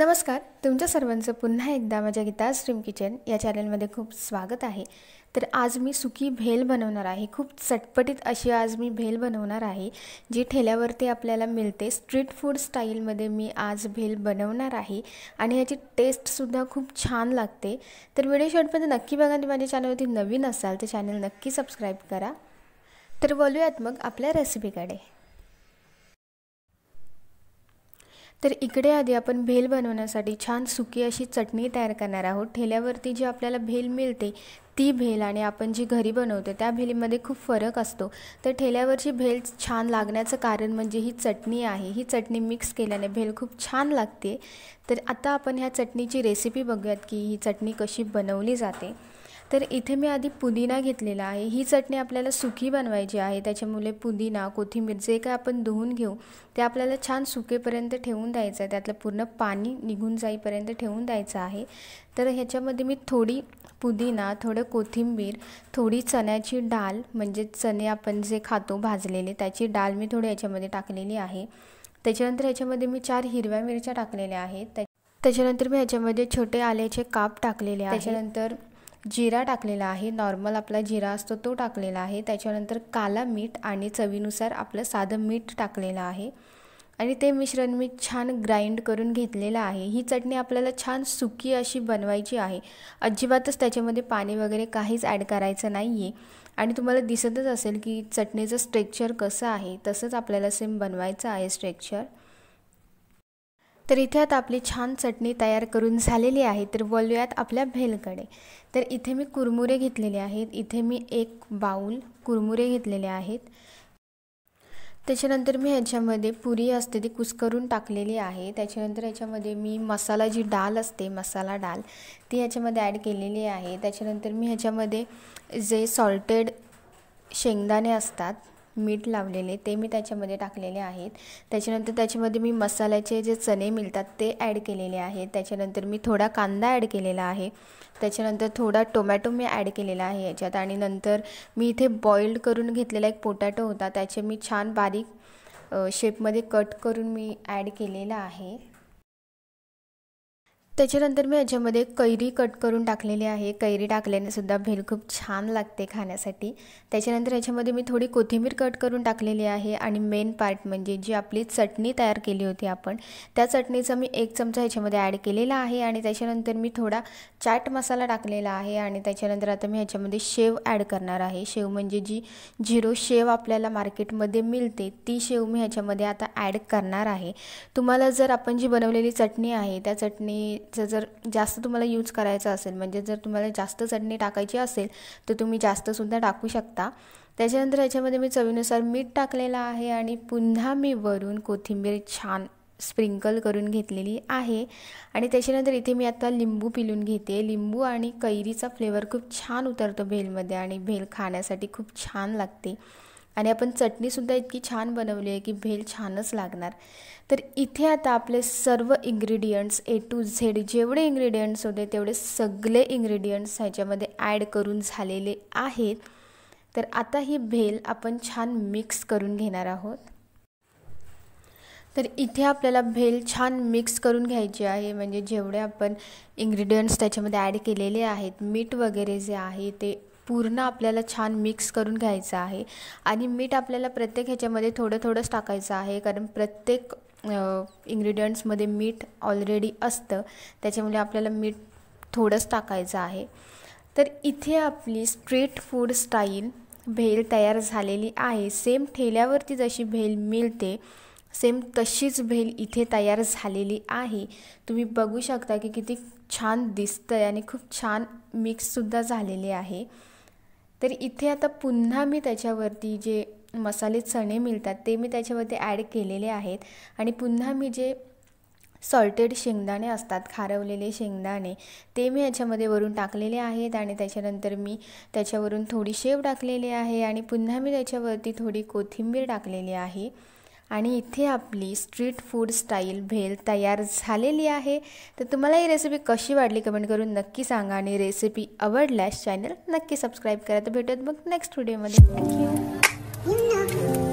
नमस्कार तुमच्या सर्वांचं पुन्हा एकदा माझ्या गीता स्ट्रीम किचन या चॅनलमध्ये खूप स्वागत आहे तर आज मी सुकी भेल बनवणार आहे खूप चटपटीत अशी आज मी भेल बनवणार आहे जी ठेल्यावरती आपल्याला मिळते स्ट्रीट फूड स्टाईलमध्ये मी आज भेल बनवणार आहे आणि याची टेस्टसुद्धा खूप छान लागते तर व्हिडिओ शॉर्टमध्ये नक्की बघा आणि माझ्या चॅनलवरती नवीन असाल तर चॅनल नक्की सबस्क्राईब करा तर बोलूयात मग आपल्या रेसिपीकडे तर इकडे आधी आपण भेल बनवण्यासाठी छान सुकी अशी चटणी तयार करणार आहोत ठेल्यावरती जी आपल्याला भेल मिळते ती भेल आणि आपण जी घरी बनवतो त्या भेलीमध्ये खूप फरक असतो तर ठेल्यावरची भेल छान लागण्याचं कारण म्हणजे ही चटणी आहे ही चटणी मिक्स केल्याने भेल खूप छान लागते तर आता आपण ह्या चटणीची रेसिपी बघूयात की ही चटणी कशी बनवली जाते तर इथे मी आधी पुदिना घेतलेला आहे ही चटणी आपल्याला सुकी बनवायची आहे त्याच्यामुळे पुदिना कोथिंबीर जे काय आपण धुवून घेऊ ते आपल्याला छान सुकेपर्यंत ठेवून द्यायचं आहे त्यातलं पूर्ण पाणी निघून जाईपर्यंत ठेवून द्यायचं आहे तर ह्याच्यामध्ये मी थोडी पुदिना थोडं कोथिंबीर थोडी चण्याची डाळ म्हणजे चणे आपण जे खातो भाजलेले त्याची डाळ मी थोडी याच्यामध्ये टाकलेली आहे त्याच्यानंतर ह्याच्यामध्ये मी चार हिरव्या मिरच्या टाकलेल्या आहेत त्याच्यानंतर मी ह्याच्यामध्ये छोटे आल्याचे काप टाकलेले आहे त्याच्यानंतर जिरा टाकलेला आहे नॉर्मल आपला जिरा असतो तो टाकलेला आहे त्याच्यानंतर काला मीठ आणि चवीनुसार आपलं साधं मीठ टाकलेलं आहे आणि ते मिश्रण मी छान ग्राइंड करून घेतलेलं आहे ही चटणी आपल्याला छान सुकी अशी बनवायची आहे अजिबातच त्याच्यामध्ये पाणी वगैरे काहीच ॲड करायचं नाही आहे आणि तुम्हाला दिसतच असेल की चटणीचं स्ट्रेक्चर कसं आहे तसंच आपल्याला सेम बनवायचं आहे स्ट्रेक्चर तर इथे आता आपली छान चटणी तयार करून झालेली आहे तर वळूयात आपल्या भेलकडे तर इथे मी कुरमुरे घेतलेले आहेत इथे मी एक बाऊल कुरमुरे घेतलेले आहेत त्याच्यानंतर मी ह्याच्यामध्ये पुरी असते ती कुसकरून टाकलेली आहे त्याच्यानंतर ह्याच्यामध्ये मी मसाला जी डाल असते मसाला डाल ती ह्याच्यामध्ये ॲड केलेली आहे त्याच्यानंतर मी ह्याच्यामध्ये जे सॉल्टेड शेंगदाणे असतात मीठ लावलेले ते मी त्याच्यामध्ये टाकलेले आहेत त्याच्यानंतर त्याच्यामध्ये मी मसाल्याचे जे चणे मिळतात ते ॲड केलेले आहेत त्याच्यानंतर मी थोडा कांदा ॲड केलेला आहे त्याच्यानंतर थोडा टोमॅटो मी ॲड केलेला आहे याच्यात आणि नंतर मी इथे बॉईल्ड करून घेतलेला एक पोटॅटो होता त्याचे मी छान बारीक शेपमध्ये कट करून मी ॲड केलेला आहे त्याच्यानंतर मी याच्यामध्ये कैरी कट करून टाकलेली आहे कैरी टाकल्याने सुद्धा भेल खूप छान लागते खाण्यासाठी त्याच्यानंतर याच्यामध्ये मी थोडी कोथिंबीर कट करून टाकलेली आहे आणि मेन पार्ट म्हणजे जी आपली चटणी तयार केली होती आपण त्या चटणीचा मी एक चमचा ह्याच्यामध्ये ॲड केलेला आहे आणि त्याच्यानंतर मी थोडा चाट मसाला टाकलेला आहे आणि त्याच्यानंतर आता मी ह्याच्यामध्ये शेव ॲड करणार आहे शेव म्हणजे जी झिरो शेव आपल्याला मार्केटमध्ये मिळते ती शेव मी ह्याच्यामध्ये आता ॲड करणार आहे तुम्हाला जर आपण जी बनवलेली चटणी आहे त्या चटणी जर जास्त तुम्हाला यूज करायचा असेल म्हणजे जर तुम्हाला जास्त चटणी टाकायची असेल तर तुम्ही जास्तसुद्धा टाकू शकता त्याच्यानंतर याच्यामध्ये मी चवीनुसार मीठ टाकलेलं आहे आणि पुन्हा मी वरून कोथिंबीर छान स्प्रिंकल करून घेतलेली आहे आणि त्याच्यानंतर इथे मी आता लिंबू पिलून घेते लिंबू आणि कैरीचा फ्लेवर खूप छान उतरतो भेलमध्ये आणि भेल खाण्यासाठी खूप छान लागते आणि आपण चटणीसुद्धा इतकी छान बनवली आहे की भेल छानच लागणार तर इथे आता आपले सर्व इंग्रेडियंट्स ए टू झेड जेवढे इंग्रेडियंट्स होते तेवढे सगळे इंग्रेडियंट्स ह्याच्यामध्ये ॲड करून झालेले आहेत तर आता ही भेल आपण छान मिक्स करून घेणार आहोत तर इथे आपल्याला भेल छान मिक्स करून घ्यायची आहे म्हणजे जेवढे आपण इंग्रेडियंट्स त्याच्यामध्ये ॲड केलेले आहेत मीठ वगैरे जे आहे ते पूर्ण आपल्याला छान मिक्स करून घ्यायचं आहे आणि मीठ आपल्याला प्रत्येक ह्याच्यामध्ये थोडं थोडंच टाकायचं आहे कारण प्रत्येक इंग्रेडियंट्समध्ये मीठ ऑलरेडी असतं त्याच्यामुळे आपल्याला मीठ थोडंच टाकायचं आहे तर इथे आपली स्ट्रीट फूड स्टाईल भेल तयार झालेली आहे सेम ठेल्यावरती जशी भेल मिळते सेम तशीच भेल इथे तयार झालेली आहे तुम्ही बघू शकता की किती छान दिसतं आहे आणि खूप छान मिक्ससुद्धा झालेले आहे तर इथे आता पुन्हा मी त्याच्यावरती जे मसाले चणे मिळतात ते मी त्याच्यावरती ॲड केलेले आहेत आणि पुन्हा मी जे सॉल्टेड शेंगदाणे असतात खारवलेले शेंगदाणे ते मी याच्यामध्ये वरून टाकलेले आहेत आणि त्याच्यानंतर मी त्याच्यावरून थोडी शेव टाकलेली आहे आणि पुन्हा मी त्याच्यावरती थोडी कोथिंबीर टाकलेली आहे आणि इथे आपली स्ट्रीट फूड स्टाईल भेल तयार झालेली आहे तर तुम्हाला ही रेसिपी कशी वाटली कमेंट करून नक्की सांगा आणि रेसिपी आवडल्यास चॅनल नक्की सबस्क्राईब करा तर भेटूयात मग नेक्स्ट व्हिडिओमध्ये थँक्यू